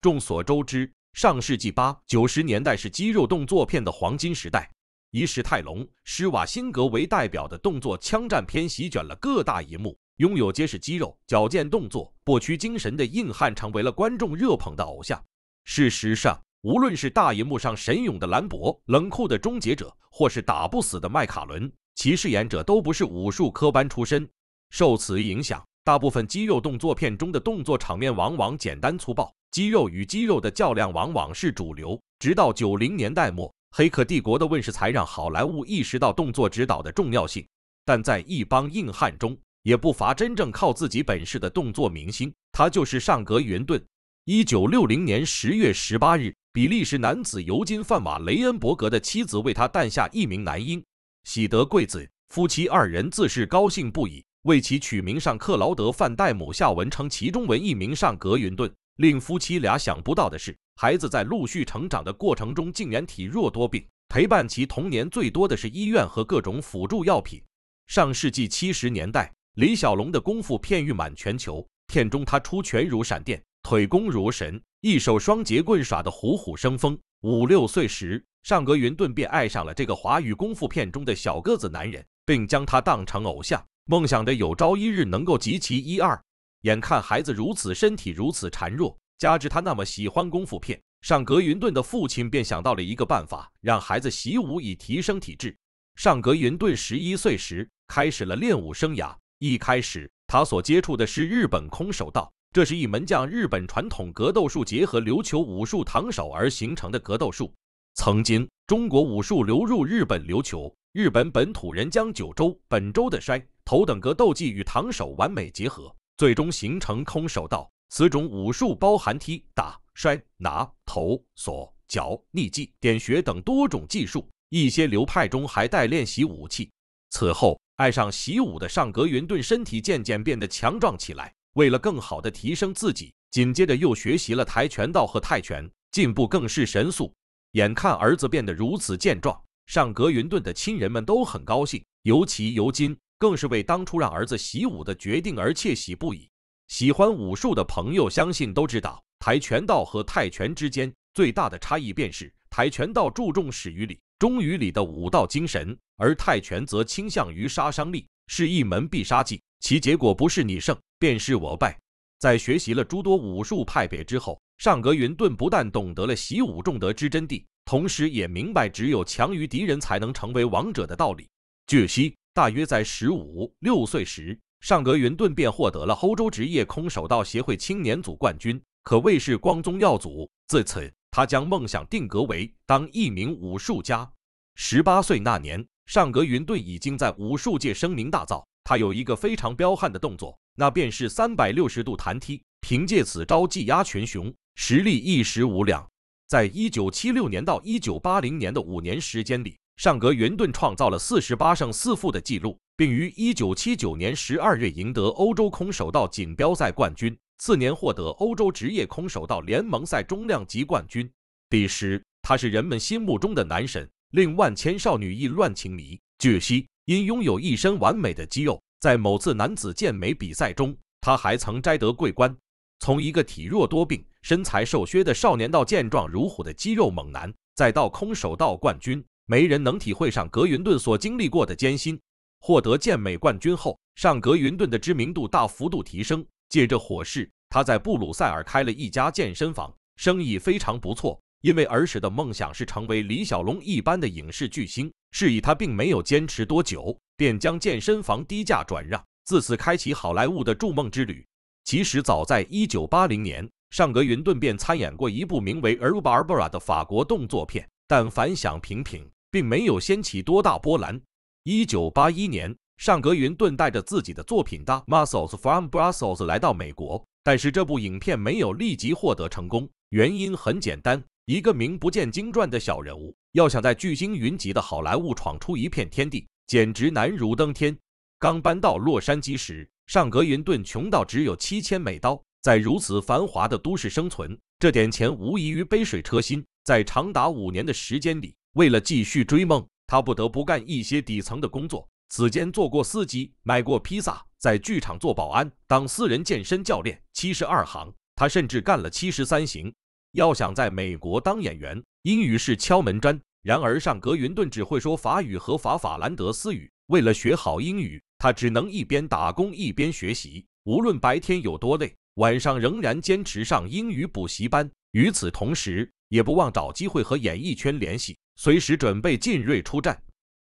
众所周知，上世纪八九十年代是肌肉动作片的黄金时代，以史泰龙、施瓦辛格为代表的动作枪战片席卷了各大银幕，拥有结实肌肉、矫健动作、不屈精神的硬汉成为了观众热捧的偶像。事实上，无论是大银幕上神勇的兰博、冷酷的终结者，或是打不死的麦卡伦，其饰演者都不是武术科班出身。受此影响，大部分肌肉动作片中的动作场面往往简单粗暴。肌肉与肌肉的较量往往是主流，直到九零年代末，《黑客帝国》的问世才让好莱坞意识到动作指导的重要性。但在一帮硬汉中，也不乏真正靠自己本事的动作明星。他就是尚格云顿。一九六零年十月十八日，比利时男子尤金·范·瓦雷恩伯格的妻子为他诞下一名男婴，喜得贵子，夫妻二人自是高兴不已，为其取名尚克劳德·范戴姆，下文称其中文艺名尚格云顿。令夫妻俩想不到的是，孩子在陆续成长的过程中，竟然体弱多病。陪伴其童年最多的是医院和各种辅助药品。上世纪七十年代，李小龙的功夫片誉满全球，片中他出拳如闪电，腿功如神，一手双截棍耍得虎虎生风。五六岁时，尚格云顿便爱上了这个华语功夫片中的小个子男人，并将他当成偶像，梦想着有朝一日能够集齐一二。眼看孩子如此身体如此孱弱，加之他那么喜欢功夫片，上格云顿的父亲便想到了一个办法，让孩子习武以提升体质。上格云顿十一岁时开始了练武生涯。一开始，他所接触的是日本空手道，这是一门将日本传统格斗术结合琉球武术唐手而形成的格斗术。曾经，中国武术流入日本琉球，日本本土人将九州、本州的摔、头等格斗技与唐手完美结合。最终形成空手道，此种武术包含踢、打、摔、拿、投、锁、脚、匿技、点穴等多种技术，一些流派中还带练习武器。此后爱上习武的上格云顿身体渐渐变得强壮起来。为了更好的提升自己，紧接着又学习了跆拳道和泰拳，进步更是神速。眼看儿子变得如此健壮，上格云顿的亲人们都很高兴，尤其尤金。更是为当初让儿子习武的决定而窃喜不已。喜欢武术的朋友相信都知道，跆拳道和泰拳之间最大的差异便是跆拳道注重始于理、终于礼的武道精神，而泰拳则倾向于杀伤力，是一门必杀技，其结果不是你胜便是我败。在学习了诸多武术派别之后，尚格云顿不但懂得了习武重德之真谛，同时也明白只有强于敌人才能成为王者的道理。据悉。大约在十五六岁时，尚格·云顿便获得了欧洲职业空手道协会青年组冠军，可谓是光宗耀祖。自此，他将梦想定格为当一名武术家。十八岁那年，尚格·云顿已经在武术界声名大噪。他有一个非常彪悍的动作，那便是三百六十度弹踢，凭借此招技压群雄，实力一时无两。在一九七六年到一九八零年的五年时间里，尚格云顿创造了四十八胜四负的记录，并于一九七九年十二月赢得欧洲空手道锦标赛冠军。次年获得欧洲职业空手道联盟赛中量级冠军。第十，他是人们心目中的男神，令万千少女意乱情迷。据悉，因拥有一身完美的肌肉，在某次男子健美比赛中，他还曾摘得桂冠。从一个体弱多病、身材瘦削的少年到健壮如虎的肌肉猛男，再到空手道冠军。没人能体会上格云顿所经历过的艰辛。获得健美冠军后，上格云顿的知名度大幅度提升。借着火势，他在布鲁塞尔开了一家健身房，生意非常不错。因为儿时的梦想是成为李小龙一般的影视巨星，是以他并没有坚持多久，便将健身房低价转让。自此，开启好莱坞的筑梦之旅。其实，早在1980年，上格云顿便参演过一部名为《e u Barbara》的法国动作片，但反响平平。并没有掀起多大波澜。一九八一年，尚格·云顿带着自己的作品《The Muscles from Brussels》来到美国，但是这部影片没有立即获得成功。原因很简单，一个名不见经传的小人物要想在巨星云集的好莱坞闯出一片天地，简直难如登天。刚搬到洛杉矶时，尚格·云顿穷到只有七千美刀，在如此繁华的都市生存，这点钱无疑于杯水车薪。在长达五年的时间里，为了继续追梦，他不得不干一些底层的工作。此前做过司机、买过披萨、在剧场做保安、当私人健身教练，七十二行，他甚至干了七十三行。要想在美国当演员，英语是敲门砖。然而，上格云顿只会说法语和法法兰德斯语。为了学好英语，他只能一边打工一边学习。无论白天有多累，晚上仍然坚持上英语补习班。与此同时，也不忘找机会和演艺圈联系。随时准备进锐出战，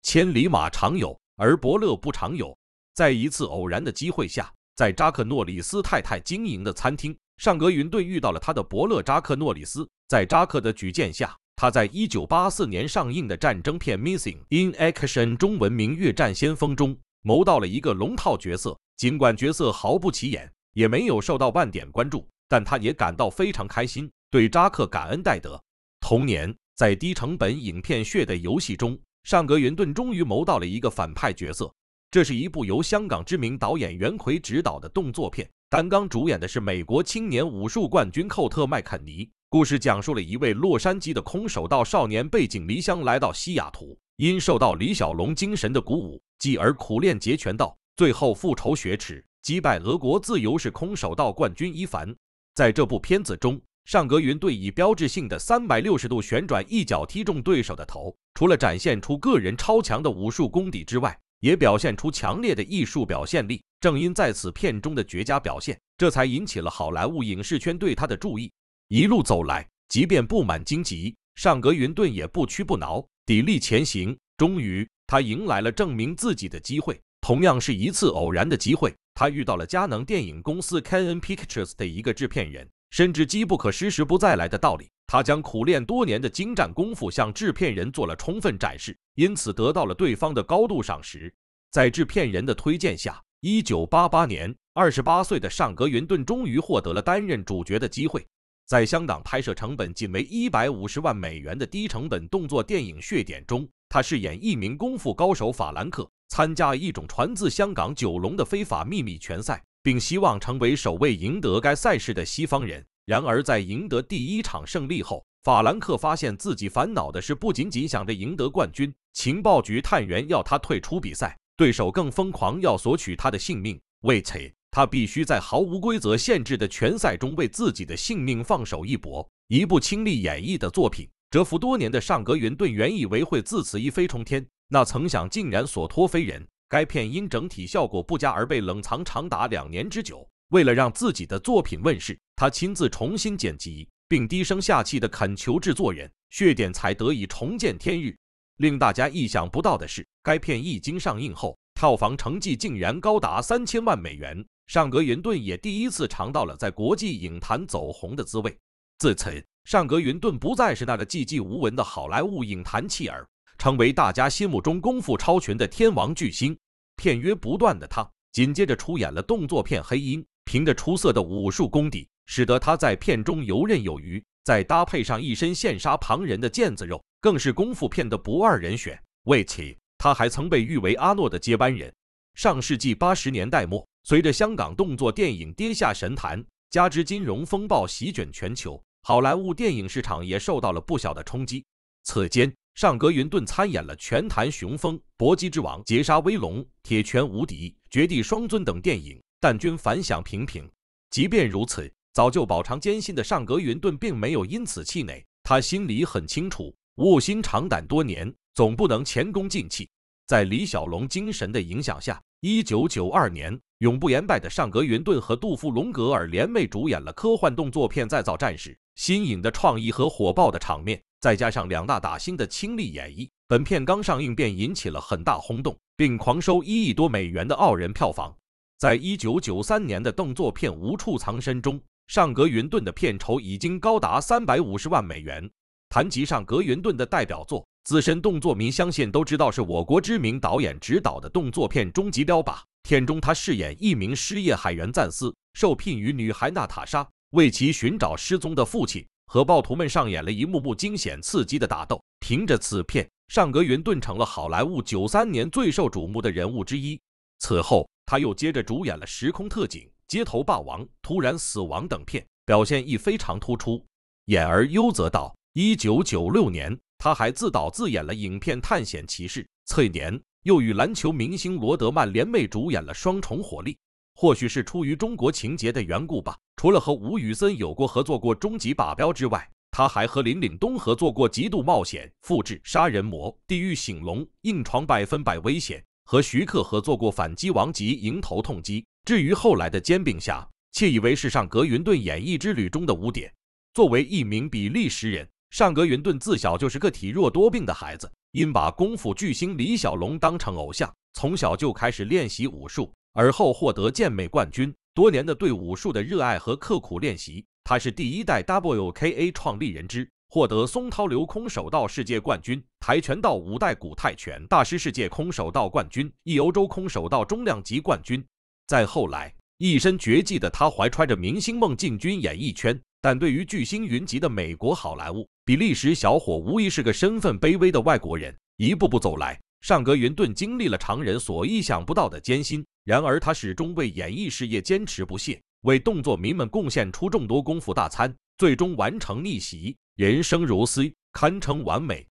千里马常有，而伯乐不常有。在一次偶然的机会下，在扎克诺里斯太太经营的餐厅，尚格云顿遇到了他的伯乐扎克诺里斯。在扎克的举荐下，他在1984年上映的战争片《Missing in Action》（中文名《越战先锋》）中谋到了一个龙套角色。尽管角色毫不起眼，也没有受到半点关注，但他也感到非常开心，对扎克感恩戴德。同年。在低成本影片血的游戏中，尚格云顿终于谋到了一个反派角色。这是一部由香港知名导演袁奎执导的动作片，担纲主演的是美国青年武术冠军寇特麦肯尼。故事讲述了一位洛杉矶的空手道少年背井离乡来到西雅图，因受到李小龙精神的鼓舞，继而苦练截拳道，最后复仇雪耻，击败俄国自由式空手道冠军伊凡。在这部片子中。尚格云顿以标志性的三百六十度旋转一脚踢中对手的头，除了展现出个人超强的武术功底之外，也表现出强烈的艺术表现力。正因在此片中的绝佳表现，这才引起了好莱坞影视圈对他的注意。一路走来，即便布满荆棘，尚格云顿也不屈不挠，砥砺前行。终于，他迎来了证明自己的机会。同样是一次偶然的机会，他遇到了佳能电影公司 Canon Pictures 的一个制片人。甚至“机不可失，时不再来”的道理，他将苦练多年的精湛功夫向制片人做了充分展示，因此得到了对方的高度赏识。在制片人的推荐下，一九八八年，二十八岁的尚格·云顿终于获得了担任主角的机会。在香港拍摄、成本仅为一百五十万美元的低成本动作电影《血点》中，他饰演一名功夫高手法兰克，参加一种传自香港九龙的非法秘密拳赛。并希望成为首位赢得该赛事的西方人。然而，在赢得第一场胜利后，法兰克发现自己烦恼的是，不仅仅想着赢得冠军。情报局探员要他退出比赛，对手更疯狂，要索取他的性命。为此，他必须在毫无规则限制的拳赛中为自己的性命放手一搏。一部倾力演绎的作品，蛰伏多年的尚格云顿原以为会自此一飞冲天，那曾想竟然所托非人。该片因整体效果不佳而被冷藏长达两年之久。为了让自己的作品问世，他亲自重新剪辑，并低声下气地恳求制作人，血点才得以重见天日。令大家意想不到的是，该片一经上映后，票房成绩竟然高达三千万美元。尚格云顿也第一次尝到了在国际影坛走红的滋味。自此，尚格云顿不再是那个寂寂无闻的好莱坞影坛弃儿。成为大家心目中功夫超群的天王巨星，片约不断的他紧接着出演了动作片《黑鹰》，凭着出色的武术功底，使得他在片中游刃有余。再搭配上一身羡煞旁人的腱子肉，更是功夫片的不二人选。为此，他还曾被誉为阿诺的接班人。上世纪八十年代末，随着香港动作电影跌下神坛，加之金融风暴席卷全球，好莱坞电影市场也受到了不小的冲击。此间。尚格·云顿参演了《拳坛雄风》《搏击之王》《劫杀威龙》《铁拳无敌》《绝地双尊》等电影，但均反响平平。即便如此，早就饱尝艰辛的尚格·云顿并没有因此气馁，他心里很清楚，卧薪尝胆多年，总不能前功尽弃。在李小龙精神的影响下，一九九二年，永不言败的尚格·云顿和杜夫·龙格尔联袂主演了科幻动作片《再造战士》。新颖的创意和火爆的场面，再加上两大打星的倾力演绎，本片刚上映便引起了很大轰动，并狂收一亿多美元的傲人票房。在一九九三年的动作片《无处藏身》中，上格云顿的片酬已经高达三百五十万美元。谈及上格云顿的代表作，资深动作迷相信都知道，是我国知名导演执导的动作片终极标靶。片中他饰演一名失业海员赞斯，受聘于女孩娜塔莎。为其寻找失踪的父亲和暴徒们上演了一幕幕惊险刺激的打斗。凭着此片，尚格云顿成了好莱坞九三年最受瞩目的人物之一。此后，他又接着主演了《时空特警》《街头霸王》《突然死亡》等片，表现亦非常突出。演而优则导，一九九六年，他还自导自演了影片《探险骑士》，次年又与篮球明星罗德曼联袂主演了《双重火力》。或许是出于中国情节的缘故吧。除了和吴宇森有过合作过《终极靶标》之外，他还和林岭东合作过《极度冒险》《复制杀人魔》《地狱醒龙》《硬闯百分百危险》，和徐克合作过《反击王及《迎头痛击》。至于后来的《煎饼侠》，窃以为是上格云顿演艺之旅中的污点。作为一名比利时人，上格云顿自小就是个体弱多病的孩子，因把功夫巨星李小龙当成偶像，从小就开始练习武术。而后获得健美冠军。多年的对武术的热爱和刻苦练习，他是第一代 WKA 创立人之获得松涛流空手道世界冠军、跆拳道五代古泰拳大师世界空手道冠军、一欧洲空手道中量级冠军。再后来一身绝技的他，怀揣着明星梦进军演艺圈。但对于巨星云集的美国好莱坞，比利时小伙无疑是个身份卑微的外国人。一步步走来，尚格云顿经历了常人所意想不到的艰辛。然而，他始终为演艺事业坚持不懈，为动作迷们贡献出众多功夫大餐，最终完成逆袭。人生如斯，堪称完美。